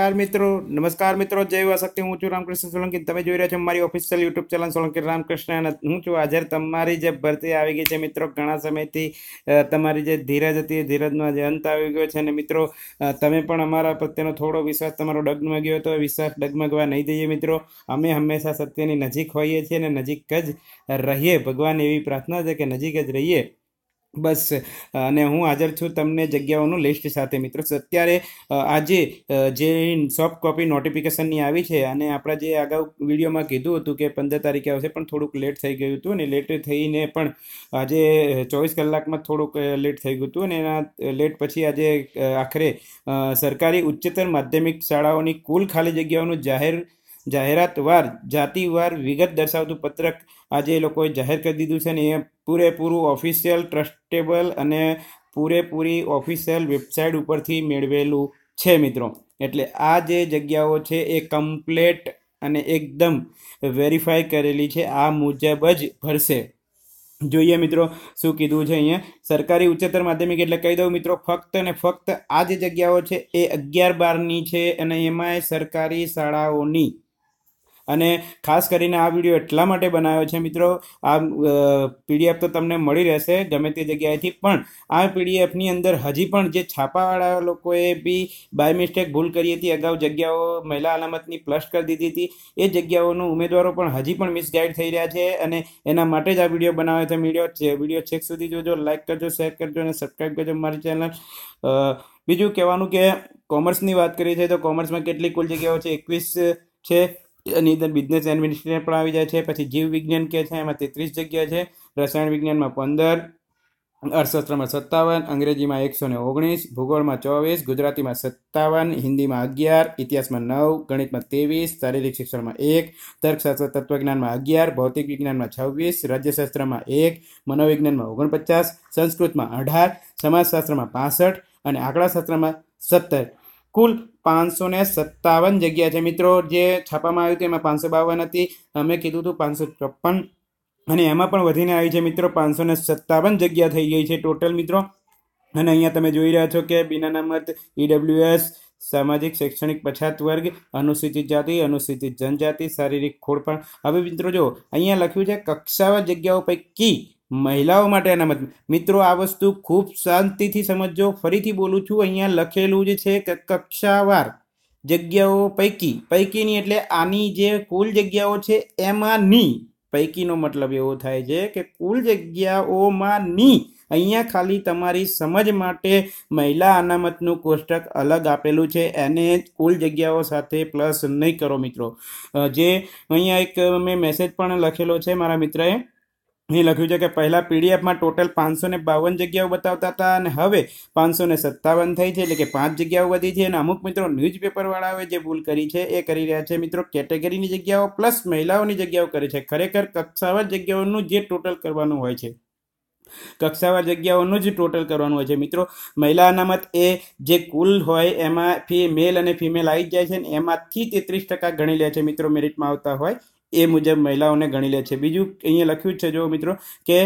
નમસ્કાર મિત્રો નમસ્કાર મિત્રો જય વાસક્તિ હું છું રામકૃષ્ણ સોલંકી તમે જોઈ રહ્યા છો મારી official YouTube channel Solanki Ramkrishna અને હું છું હાજર તમારી જે ભરતી આવી ગઈ છે મિત્રો ઘણા સમયથી તમારી જે ધીરજ હતી ધીરજનો આજે અંત આવી ગયો છે અને મિત્રો તમે પણ અમારા પ્રત્યેનો થોડો વિશ્વાસ તમારો ડગમગ્યો હતો વિશ્વાસ ડગમગવા નહીં દઈએ મિત્રો અમે હંમેશા સત્યની નજીક હોઈએ છીએ અને નજીક જ રહીએ ભગવાન એવી પ્રાર્થના છે કે નજીક જ રહીએ બસ અને હું હાજર છું તમને જગ્યાઓનું લિસ્ટ સાથે મિત્રો અત્યારે આજે જે સોફ્ટ કોપી નોટિફિકેશનની આવી છે અને આપણા જે અગાઉ વિડીયોમાં કીધું હતું કે પંદર તારીખે આવશે પણ થોડુંક લેટ થઈ ગયું હતું અને લેટ થઈને પણ આજે ચોવીસ કલાકમાં થોડુંક લેટ થઈ ગયું હતું અને એના લેટ પછી આજે આખરે સરકારી ઉચ્ચતર માધ્યમિક શાળાઓની કુલ ખાલી જગ્યાઓનું જાહેર જાહેરાતવાર જાતિવાર વિગત દર્શાવતું પત્રક આજે એ લોકોએ જાહેર કરી દીધું છે ને એ પૂરેપૂરું ઓફિશિયલ ટ્રસ્ટેબલ અને પૂરેપૂરી ઓફિશિયલ વેબસાઇટ ઉપરથી મેળવેલું છે મિત્રો એટલે આ જે જગ્યાઓ છે એ કમ્પ્લેટ અને એકદમ વેરીફાઈ કરેલી છે આ મુજબ જ ભરશે જોઈએ મિત્રો શું કીધું છે અહીંયા સરકારી ઉચ્ચતર માધ્યમિક એટલે કહી દઉં મિત્રો ફક્ત અને ફક્ત આ જે જગ્યાઓ છે એ અગિયાર બારની છે અને એમાંય સરકારી શાળાઓની અને ખાસ કરીને આ વિડીયો એટલા માટે બનાવ્યો છે મિત્રો આ પીડીએફ તો તમને મળી રહેશે ગમે તે જગ્યાએથી પણ આ પીડીએફની અંદર હજી પણ જે છાપાવાળા લોકોએ બી બાય મિસ્ટેક ભૂલ કરી હતી અગાઉ જગ્યાઓ મહિલા અલામતની પ્લસ કરી દીધી હતી એ જગ્યાઓનું ઉમેદવારો પણ હજી પણ મિસગાઈડ થઈ રહ્યા છે અને એના માટે જ આ વિડીયો બનાવ્યો છે વિડીયો વિડીયો છેક સુધી જોજો લાઇક કરજો શેર કરજો અને સબસ્ક્રાઈબ કરજો મારી ચેનલ બીજું કહેવાનું કે કોમર્સની વાત કરીએ છીએ તો કોમર્સમાં કેટલી કુલ જગ્યાઓ છે એકવીસ છે એની અંદર બિઝનેસ એડમિનિસ્ટ્રેશન પણ આવી જાય છે પછી જીવ વિજ્ઞાન કે છે એમાં તેત્રીસ જગ્યા છે રસાયણ વિજ્ઞાનમાં પંદર અર્થશાસ્ત્રમાં સત્તાવન અંગ્રેજીમાં એકસો ને ઓગણીસ ભૂગોળમાં ચોવીસ ગુજરાતીમાં સત્તાવન હિન્દીમાં અગિયાર ઇતિહાસમાં નવ ગણિતમાં ત્રેવીસ શારીરિક શિક્ષણમાં એક તર્કશાસ્ત્ર તત્વજ્ઞાનમાં અગિયાર ભૌતિક વિજ્ઞાનમાં છવ્વીસ રાજ્યશાસ્ત્રમાં એક મનોવિજ્ઞાનમાં ઓગણપચાસ સંસ્કૃતમાં અઢાર સમાજશાસ્ત્રમાં પાસઠ અને આંકડાશાસ્ત્રમાં સત્તર કુલ પાંચસો ને સત્તાવન જગ્યા છે મિત્રો જે છાપામાં આવ્યું હતું એમાં પાંચસો બાવન હતી અમે કીધું હતું પાંચસો ચોપન અને એમાં પણ વધીને આવી છે મિત્રો પાંચસો ને સત્તાવન જગ્યા થઈ ગઈ છે ટોટલ મિત્રો અને અહીંયા તમે જોઈ રહ્યા છો કે બિના નામત ઈડબ્લ્યુએસ સામાજિક શૈક્ષણિક પછાત વર્ગ અનુસૂચિત જાતિ અનુસૂચિત જનજાતિ શારીરિક ખોડપણ હવે મિત્રો જો અહીંયા લખ્યું છે કક્ષાવા જગ્યાઓ પૈકી મહિલાઓ માટે અનામત મિત્રો આ વસ્તુ ખૂબ શાંતિથી સમજો ફરીથી બોલું છું અહીંયા લખેલું જ છે કે કક્ષાવાર જગ્યાઓ પૈકી પૈકીની એટલે આની જે કુલ જગ્યાઓ છે એમાં ની પૈકીનો મતલબ એવો થાય છે કે કુલ જગ્યાઓમાં ની અહીંયા ખાલી તમારી સમજ માટે મહિલા અનામતનું કોષ્ટક અલગ આપેલું છે એને કુલ જગ્યાઓ સાથે પ્લસ નહીં કરો મિત્રો જે અહીંયા એક મેં મેસેજ પણ લખેલો છે મારા મિત્રએ અહીં લખ્યું છે કે પહેલાં પીડીએફમાં ટોટલ પાંચસો ને બાવન જગ્યાઓ બતાવતા હતા અને હવે પાંચસો ને સત્તાવન થઈ છે એટલે કે પાંચ જગ્યાઓ વધી છે અને અમુક મિત્રો ન્યૂઝપેપરવાળાઓએ જે ભૂલ કરી છે એ કરી રહ્યા છે મિત્રો કેટેગરીની જગ્યાઓ પ્લસ મહિલાઓની જગ્યાઓ કરે છે ખરેખર કક્ષાવાર જગ્યાઓનું જે ટોટલ કરવાનું હોય છે કક્ષાવાર જગ્યાઓનું જ ટોટલ કરવાનું હોય છે મિત્રો મહિલા અનામત એ જે કુલ હોય એમાં ફી મેલ અને ફિમેલ આવી જાય છે ને એમાંથી તેત્રીસ ટકા ગણી લે છે મિત્રો મેરિટમાં આવતા હોય એ મુજબ મહિલાઓને ગણી લે છે બીજું અહીંયા લખ્યું છે જો મિત્રો કે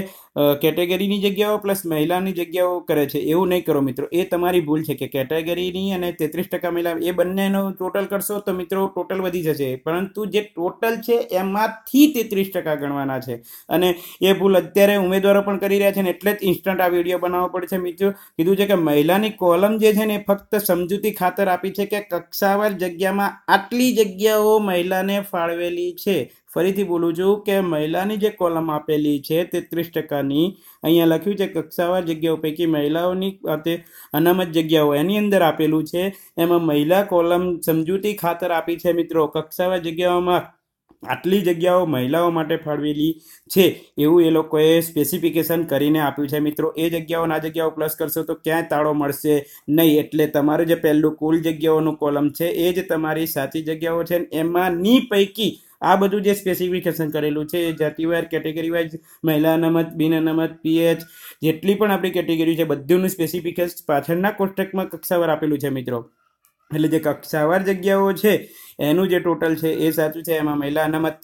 કેટેગરીની જગ્યાઓ પ્લસ મહિલાની જગ્યાઓ કરે છે એવું નહીં કરો મિત્રો એ તમારી ભૂલ છે કે કેટેગરીની અને તેત્રીસ ટકા મહિલા એ બંનેનો ટોટલ કરશો તો મિત્રો ટોટલ વધી જશે પરંતુ જે ટોટલ છે એમાંથી તેત્રીસ ટકા ગણવાના છે અને એ ભૂલ અત્યારે ઉમેદવારો પણ કરી રહ્યા છે ને એટલે જ ઇન્સ્ટન્ટ આ વિડીયો બનાવવો પડે છે મિત્રો કીધું છે કે મહિલાની કોલમ જે છે ને એ ફક્ત સમજૂતી ખાતર આપી છે કે કક્ષાવાર જગ્યામાં આટલી જગ્યાઓ મહિલાને ફાળવેલી છે ફરીથી બોલું છું કે મહિલાની જે કોલમ આપેલી છે તેત્રીસ ટકાની અહીંયા લખ્યું છે કક્ષાવાર જગ્યાઓ પૈકી મહિલાઓની ખાતે અનામત જગ્યાઓ એની અંદર આપેલું છે એમાં મહિલા કોલમ સમજૂતી ખાતર આપી છે મિત્રો કક્ષાવાર જગ્યાઓમાં આટલી જગ્યાઓ મહિલાઓ માટે ફાળવેલી છે એવું એ લોકોએ સ્પેસિફિકેશન કરીને આપ્યું છે મિત્રો એ જગ્યાઓ ના જગ્યાઓ પ્લસ કરશો તો ક્યાંય તાળો મળશે નહીં એટલે તમારું જે પહેલું કુલ જગ્યાઓનું કોલમ છે એ જ તમારી સાચી જગ્યાઓ છે એમાંની પૈકી આ બધું જે સ્પેસિફિકેશન કરેલું છે એ જાતિવાર કેટેગરી વાઇઝ મહિલા અનામત બિન અનામત પીએચ જેટલી પણ આપણી કેટેગરી છે બધુંનું સ્પેસિફિકેશન પાછળના કોષ્ટકમાં કક્ષાવાર આપેલું છે મિત્રો એટલે જે કક્ષાવાર જગ્યાઓ છે એનું જે ટોટલ છે એ સાચું છે એમાં મહિલા અનામત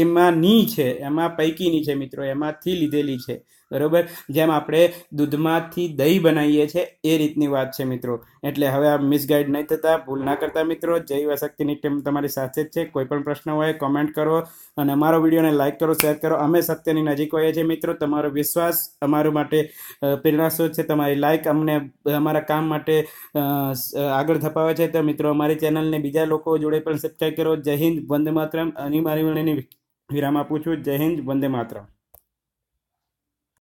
એમાંની છે એમાં પૈકીની છે મિત્રો એમાંથી લીધેલી છે બરાબર જેમ આપણે દૂધમાંથી દહીં બનાવીએ છીએ એ રીતની વાત છે મિત્રો એટલે હવે આ મિસગાઈડ નહીં થતા ભૂલ ના કરતા મિત્રો જય શક્તિની ટીમ તમારી સાથે જ છે કોઈ પણ પ્રશ્ન હોય કોમેન્ટ કરો અને અમારો વિડીયોને લાઇક કરો શેર કરો અમે સત્યની નજીક હોઈએ છીએ મિત્રો તમારો વિશ્વાસ અમારું માટે પ્રેરણાસ્ત્રોત છે તમારી લાઇક અમને અમારા કામ માટે આગળ ધપાવે છે તો મિત્રો અમારી ચેનલને બીજા લોકો જોડે પણ સબસ્ક્રાઈબ કરો જય હિન્દ વંદે માતરમ અને મારી વિરામ આપું છું જય હિન્દ વંદે માત્રમ